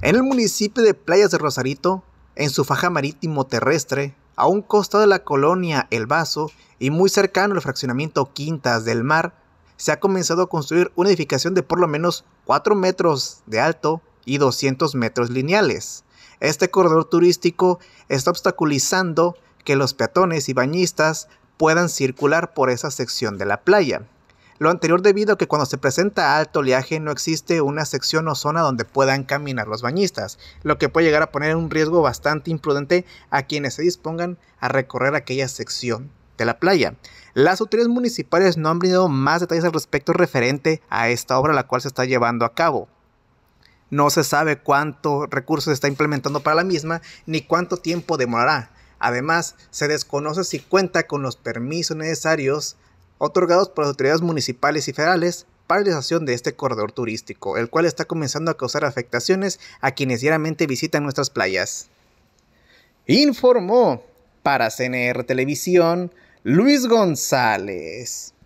En el municipio de Playas de Rosarito, en su faja marítimo terrestre, a un costado de la colonia El Vaso y muy cercano al fraccionamiento Quintas del Mar, se ha comenzado a construir una edificación de por lo menos 4 metros de alto y 200 metros lineales. Este corredor turístico está obstaculizando que los peatones y bañistas puedan circular por esa sección de la playa. Lo anterior debido a que cuando se presenta alto oleaje no existe una sección o zona donde puedan caminar los bañistas, lo que puede llegar a poner un riesgo bastante imprudente a quienes se dispongan a recorrer aquella sección de la playa. Las autoridades municipales no han brindado más detalles al respecto referente a esta obra la cual se está llevando a cabo. No se sabe cuántos recursos se está implementando para la misma ni cuánto tiempo demorará. Además, se desconoce si cuenta con los permisos necesarios otorgados por las autoridades municipales y federales para la realización de este corredor turístico, el cual está comenzando a causar afectaciones a quienes diariamente visitan nuestras playas. Informó para CNR Televisión Luis González.